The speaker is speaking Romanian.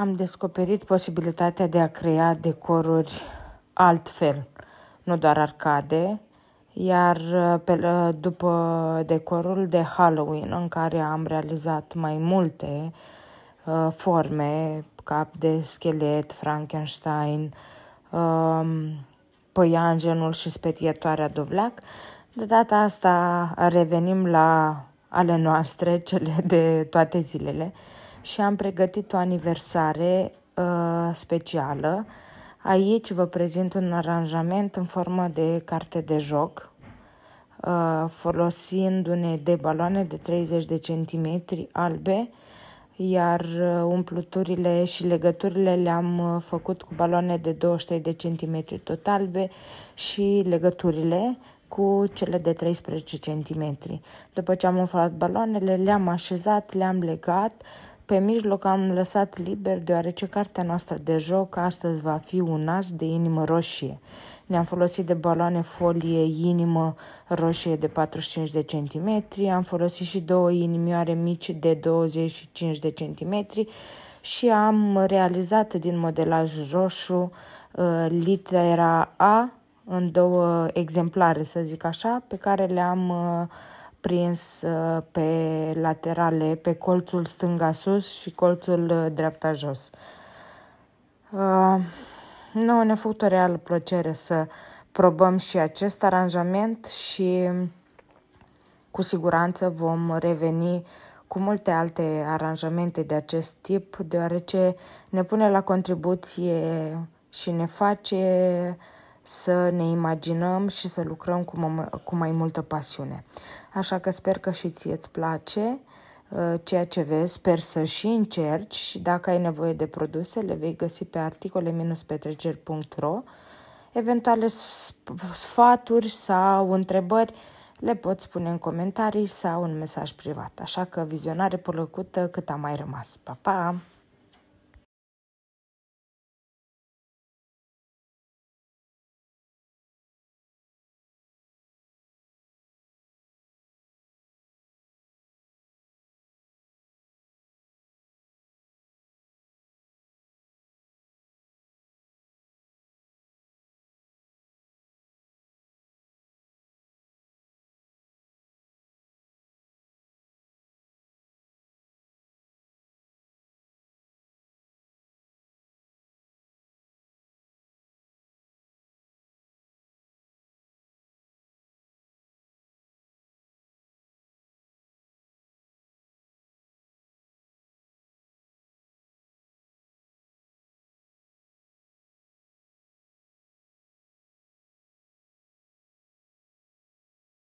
am descoperit posibilitatea de a crea decoruri altfel, nu doar arcade, iar uh, pe, uh, după decorul de Halloween, în care am realizat mai multe uh, forme, cap de schelet, Frankenstein, uh, păianjenul și spetietoarea dovleac, de data asta revenim la ale noastre, cele de toate zilele, și am pregătit o aniversare uh, specială. Aici vă prezint un aranjament în formă de carte de joc, uh, folosindu-ne de baloane de 30 de centimetri albe, iar uh, umpluturile și legăturile le-am uh, făcut cu baloane de 23 de centimetri tot albe și legăturile cu cele de 13 centimetri. După ce am umflat baloanele, le-am așezat, le-am legat, pe mijloc am lăsat liber deoarece cartea noastră de joc astăzi va fi un as de inimă roșie. Ne-am folosit de baloane folie inimă roșie de 45 de centimetri, am folosit și două inimioare mici de 25 de centimetri și am realizat din modelaj roșu uh, litera A în două exemplare, să zic așa, pe care le-am uh, prins uh, pe laterale, pe colțul stânga sus și colțul uh, dreapta jos. Uh, nu, ne-a făcut o reală plăcere să probăm și acest aranjament și cu siguranță vom reveni cu multe alte aranjamente de acest tip, deoarece ne pune la contribuție și ne face uh, să ne imaginăm și să lucrăm cu, cu mai multă pasiune. Așa că sper că și ție îți place uh, ceea ce vezi, sper să și încerci și dacă ai nevoie de produse le vei găsi pe articole-petreceri.ro Eventuale sfaturi sau întrebări le poți pune în comentarii sau un mesaj privat. Așa că vizionare plăcută cât a mai rămas. Pa, pa!